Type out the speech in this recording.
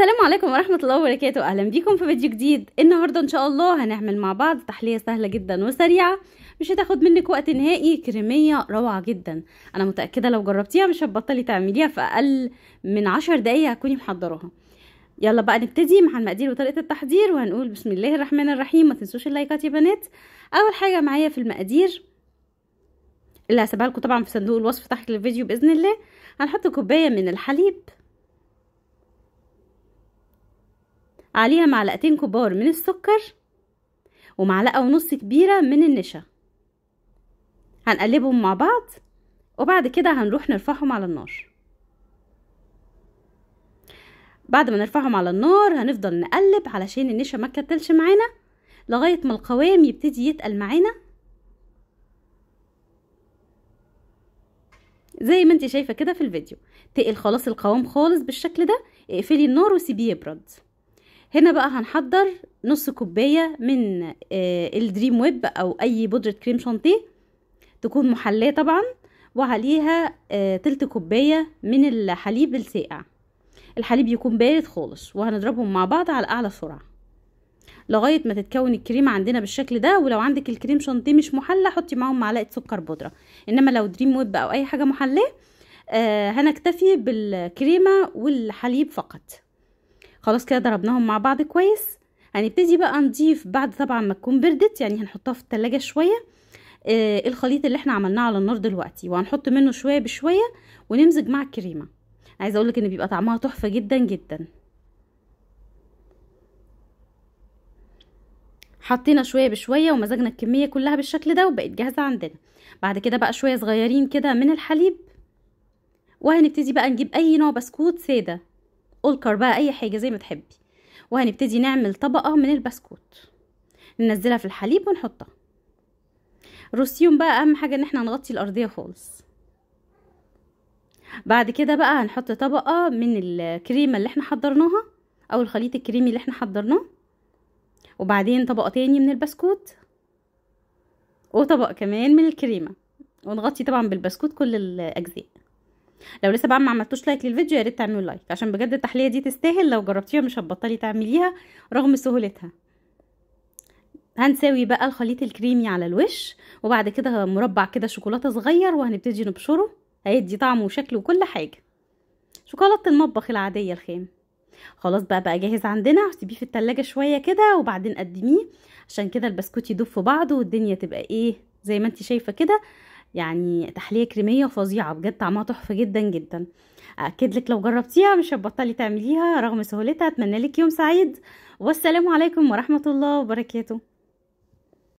السلام عليكم ورحمة الله وبركاته أهلا بيكم في فيديو جديد النهاردة إن شاء الله هنعمل مع بعض تحلية سهلة جدا وسريعة مش هتاخد منك وقت نهائي كريمية روعة جدا أنا متأكدة لو جربتيها مش هتبطلي تعمليها في أقل من عشر دقايق هتكوني محضراها يلا بقى نبتدي مع المقادير وطريقة التحضير وهنقول بسم الله الرحمن الرحيم ما تنسوش اللايكات يا بنات أول حاجة معايا في المقادير اللي هسيبها لكم طبعا في صندوق الوصف تحت الفيديو بإذن الله هنحط كوباية من الحليب عليها معلقتين كبار من السكر ومعلقة ونص كبيرة من النشا هنقلبهم مع بعض وبعد كده هنروح نرفعهم على النار بعد ما نرفعهم على النار هنفضل نقلب علشان النشا ما تكتلش معانا لغاية ما القوام يبتدي يتقل معانا زي ما انت شايفة كده في الفيديو تقل خلاص القوام خالص بالشكل ده اقفلي النار وسيبيه يبرد هنا بقى هنحضر نص كوباية من آه، الدريم ويب او اي بودرة كريم شانتيه تكون محلاة طبعا وعليها آه، تلت كوباية من الحليب الساقع الحليب يكون بارد خالص وهنضربهم مع بعض على اعلى سرعة لغاية ما تتكون الكريمة عندنا بالشكل ده ولو عندك الكريم شانتيه مش محلى حطي معاهم معلقة سكر بودرة انما لو دريم ويب او اي حاجة محلاه آه هنكتفي بالكريمة والحليب فقط خلاص كده ضربناهم مع بعض كويس هنبتدي بقى نضيف بعد طبعا ما تكون بردت يعني هنحطها في التلاجة شوية آه الخليط اللي احنا عملناه على النار دلوقتي وهنحط منه شوية بشوية ونمزج مع الكريمة عايزة اقولك ان بيبقى طعمها تحفة جدا جدا حطينا شويه بشويه ومزجنا الكميه كلها بالشكل ده وبقت جاهزه عندنا بعد كده بقى شويه صغيرين كده من الحليب وهنبتدي بقى نجيب اي نوع بسكوت ساده اولكر بقى أي حاجة زي ما تحبي وهنبتدي نعمل طبقة من البسكوت ننزلها في الحليب ونحطها روسيوم بقى أهم حاجة إن احنا نغطي الأرضية خالص بعد كده بقى هنحط طبقة من الكريمة اللي احنا حضرناها أو الخليط الكريمي اللي احنا حضرناه وبعدين طبقة تاني من البسكوت وطبق كمان من الكريمة ونغطي طبعا بالبسكوت كل الأجزاء لو لسه بقى ما عملتوش لايك للفيديو يا ريت تعملوا لايك عشان بجد التحليه دي تستاهل لو جربتيها مش هتبطلي تعمليها رغم سهولتها هنساوي بقى الخليط الكريمي على الوش وبعد كده مربع كده شوكولاته صغير وهنبتدي نبشره هيدي طعم وشكل وكل حاجه شوكولاته المطبخ العاديه الخام خلاص بقى بقى جاهز عندنا هسيبيه في التلاجة شوية كده وبعدين قدميه عشان كده البسكوت يدوب في بعضه والدنيا تبقى ايه زي ما انت شايفة كده يعني تحليه كريميه فظيعه بجد طعمها تحفه جدا جدا اكد لك لو جربتيها مش هتبطلي تعمليها رغم سهولتها اتمنى لك يوم سعيد والسلام عليكم ورحمه الله وبركاته